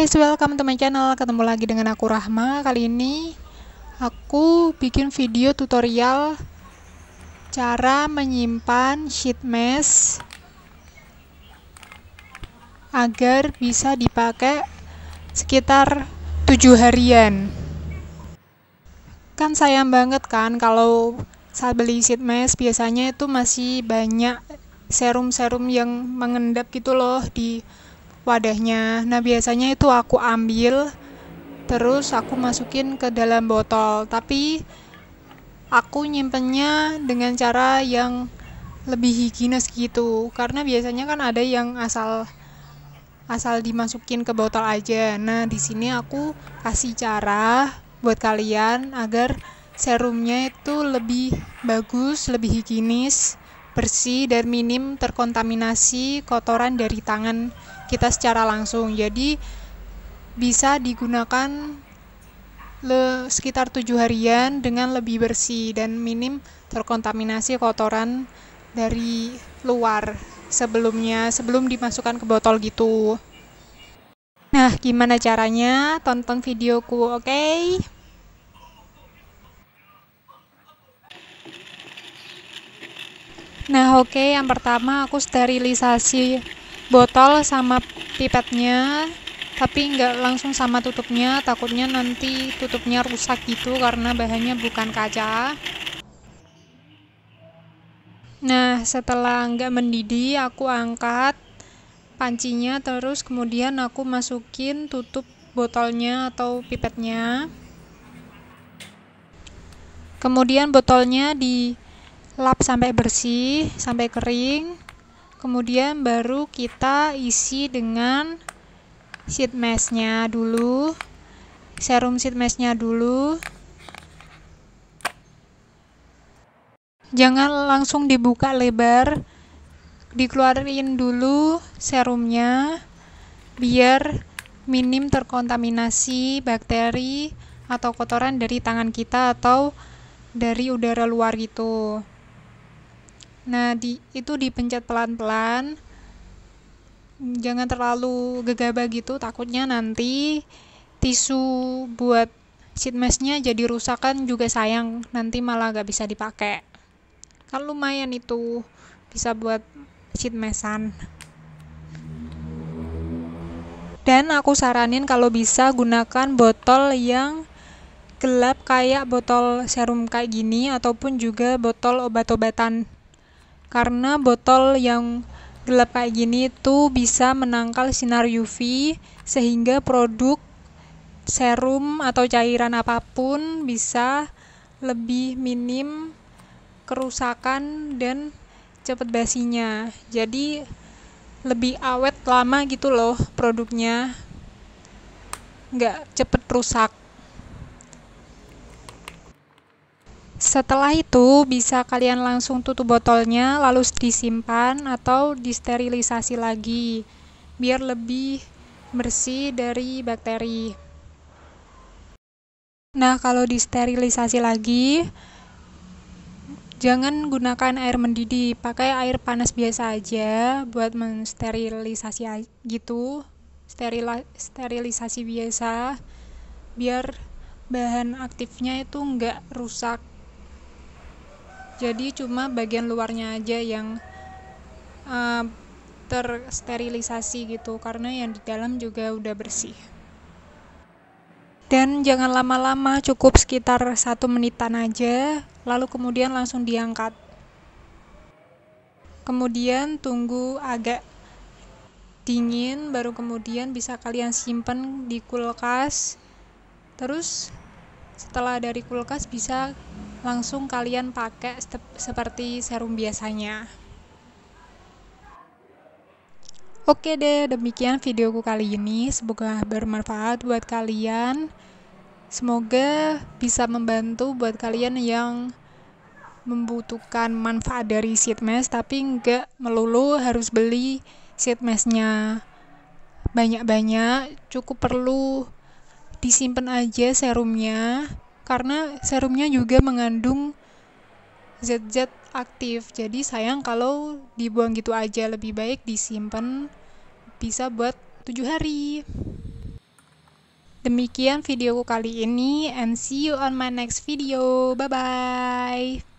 guys, welcome to my channel. Ketemu lagi dengan aku Rahma. Kali ini aku bikin video tutorial cara menyimpan sheet mask agar bisa dipakai sekitar 7 harian. Kan sayang banget kan kalau saat beli sheet mask biasanya itu masih banyak serum-serum yang mengendap gitu loh di wadahnya. Nah, biasanya itu aku ambil terus aku masukin ke dalam botol. Tapi aku nyimpennya dengan cara yang lebih higienis gitu. Karena biasanya kan ada yang asal asal dimasukin ke botol aja. Nah, di sini aku kasih cara buat kalian agar serumnya itu lebih bagus, lebih higienis bersih dan minim terkontaminasi kotoran dari tangan kita secara langsung. Jadi bisa digunakan le sekitar tujuh harian dengan lebih bersih dan minim terkontaminasi kotoran dari luar sebelumnya sebelum dimasukkan ke botol gitu. Nah, gimana caranya? Tonton videoku, oke? Okay? Nah, oke, okay, yang pertama aku sterilisasi botol sama pipetnya, tapi nggak langsung sama tutupnya, takutnya nanti tutupnya rusak gitu karena bahannya bukan kaca. Nah, setelah nggak mendidih, aku angkat pancinya, terus kemudian aku masukin tutup botolnya atau pipetnya. Kemudian botolnya di lap sampai bersih, sampai kering. Kemudian baru kita isi dengan sheet masknya dulu. Serum sheet masknya dulu. Jangan langsung dibuka lebar. Dikeluarin dulu serumnya biar minim terkontaminasi bakteri atau kotoran dari tangan kita atau dari udara luar gitu. Nah, di itu dipencet pelan-pelan. Jangan terlalu gegabah gitu, takutnya nanti tisu buat sheet masknya jadi rusak kan juga sayang, nanti malah gak bisa dipakai. Kan lumayan itu bisa buat sheet mesan. Dan aku saranin kalau bisa gunakan botol yang gelap kayak botol serum kayak gini ataupun juga botol obat-obatan karena botol yang gelap kayak gini itu bisa menangkal sinar UV sehingga produk serum atau cairan apapun bisa lebih minim kerusakan dan cepat basinya jadi lebih awet lama gitu loh produknya nggak cepet rusak Setelah itu bisa kalian langsung tutup botolnya lalu disimpan atau disterilisasi lagi biar lebih bersih dari bakteri. Nah, kalau disterilisasi lagi jangan gunakan air mendidih, pakai air panas biasa aja buat mensterilisasi gitu. Sterila, sterilisasi biasa biar bahan aktifnya itu nggak rusak jadi cuma bagian luarnya aja yang uh, eh, tersterilisasi gitu karena yang di dalam juga udah bersih dan jangan lama-lama cukup sekitar satu menitan aja lalu kemudian langsung diangkat kemudian tunggu agak dingin baru kemudian bisa kalian simpen di kulkas terus setelah dari kulkas bisa langsung kalian pakai seperti serum biasanya. Oke deh, demikian videoku kali ini. Semoga bermanfaat buat kalian. Semoga bisa membantu buat kalian yang membutuhkan manfaat dari sheet mask tapi nggak melulu harus beli sheet masknya banyak-banyak cukup perlu disimpan aja serumnya karena serumnya juga mengandung zat-zat aktif. Jadi sayang kalau dibuang gitu aja, lebih baik disimpan bisa buat tujuh hari. Demikian videoku kali ini and see you on my next video. Bye bye.